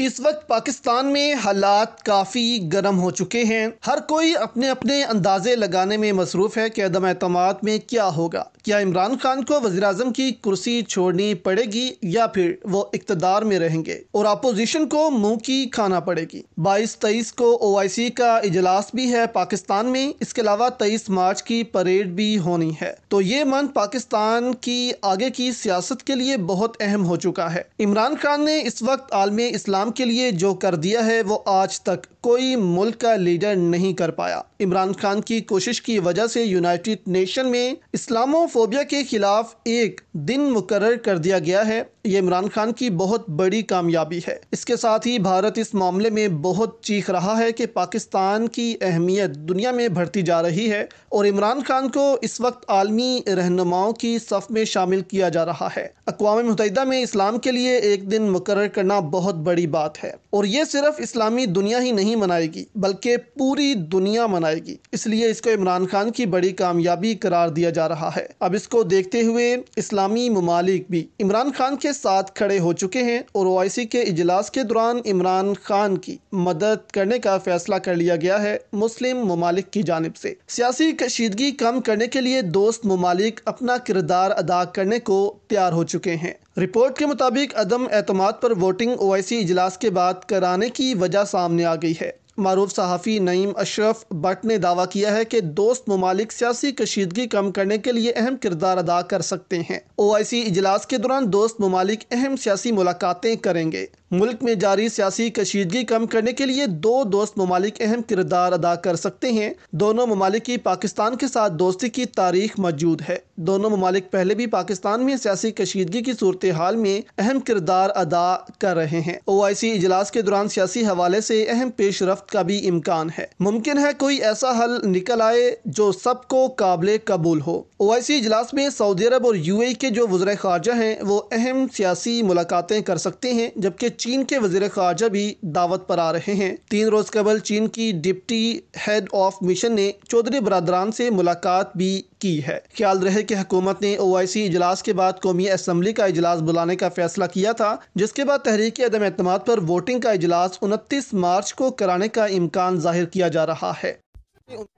इस वक्त पाकिस्तान में हालात काफ़ी गर्म हो चुके हैं हर कोई अपने अपने अंदाजे लगाने में मसरूफ़ है कि अदम अहतमाद में क्या होगा क्या इमरान खान को वजी अजम की कुर्सी छोड़नी पड़ेगी या फिर वो इकतदार में रहेंगे और अपोजिशन को मुँह की खाना पड़ेगी बाईस तेईस को ओ आई सी का इजलास भी है पाकिस्तान में इसके अलावा तेईस मार्च की परेड भी होनी है तो ये मंथ पाकिस्तान की आगे की सियासत के लिए बहुत अहम हो चुका है इमरान खान ने इस वक्त आलमी इस्लाम इस्लाम के लिए जो कर दिया है वो आज तक कोई मुल्क का लीडर नहीं कर पाया इमरान खान की कोशिश की वजह से यूनाइटेड नेशन में इस्लामोफोबिया के खिलाफ एक दिन मुकर कर दिया गया है ये इमरान खान की बहुत बड़ी कामयाबी है इसके साथ ही भारत इस मामले में बहुत चीख रहा है कि पाकिस्तान की अहमियत दुनिया में बढ़ती जा रही है और इमरान खान को इस वक्त आलमी रहनुमाओं की सफ में शामिल किया जा रहा है अकवा मुतहदा में इस्लाम के लिए एक दिन मुकर करना बहुत बड़ी बात है और ये सिर्फ इस्लामी दुनिया ही नहीं नहीं मनाएगी बल्कि पूरी दुनिया मनाएगी इसलिए इसको इमरान खान की बड़ी कामयाबी करार दिया जा रहा है अब इसको देखते हुए इस्लामी ममालिक भी इमरान खान के साथ खड़े हो चुके हैं और ओ आई सी के इजलास के दौरान इमरान खान की मदद करने का फैसला कर लिया गया है मुस्लिम ममालिक की जानब से सियासी कशीदगी कम करने के लिए दोस्त ममालिक अपना किरदार अदा करने को तैयार हो चुके हैं रिपोर्ट के मुताबिक अदम एतम पर वोटिंग ओ आई सी इजलास के बाद कराने की वजह सामने आ गई है मरूफ सहाफ़ी नईम अशरफ भट्ट ने दावा किया है कि दोस्त ममालिक सियासी कशीदगी कम करने के लिए अहम किरदार अदा कर सकते हैं ओ आई सी इजलास के दौरान दोस्त ममालिक अहम सियासी मुलाकातें करेंगे मुल्क में जारी सियासी कशीदगी कम करने के लिए दो दोस्त ममालिक अहम किरदार अदा कर सकते हैं दोनों ममालिक की पाकिस्तान के साथ दोस्ती की तारीख मौजूद है दोनों ममालिक पहले भी पाकिस्तान में सियासी कशीदगी की सूरत हाल में अहम किरदार अदा कर रहे हैं ओ आई सी इजलास के दौरान सियासी हवाले से अहम पेश रफ्त का भी इम्कान है मुमकिन है कोई ऐसा हल निकल आए जो सबको काबिल कबूल हो ओ आई सी इजलास में सऊदी अरब और यू ए के जो वज्र खारजा हैं वो अहम सियासी मुलाकातें कर सकते हैं जबकि चीन के वजीर खारजा भी दावत पर आ रहे हैं तीन रोज़ कबल चीन की डिप्टी हेड ऑफ मिशन ने चौधरी बरदरान से मुलाकात भी की है ख्याल रहे कि हुकूमत ने ओ आई सी इजलास के बाद कौमी असम्बली का इजलास बुलाने का फैसला किया था जिसके बाद तहरीक अदम एतम पर वोटिंग का इजलास उनतीस मार्च को कराने का इम्कान जाहिर किया जा रहा है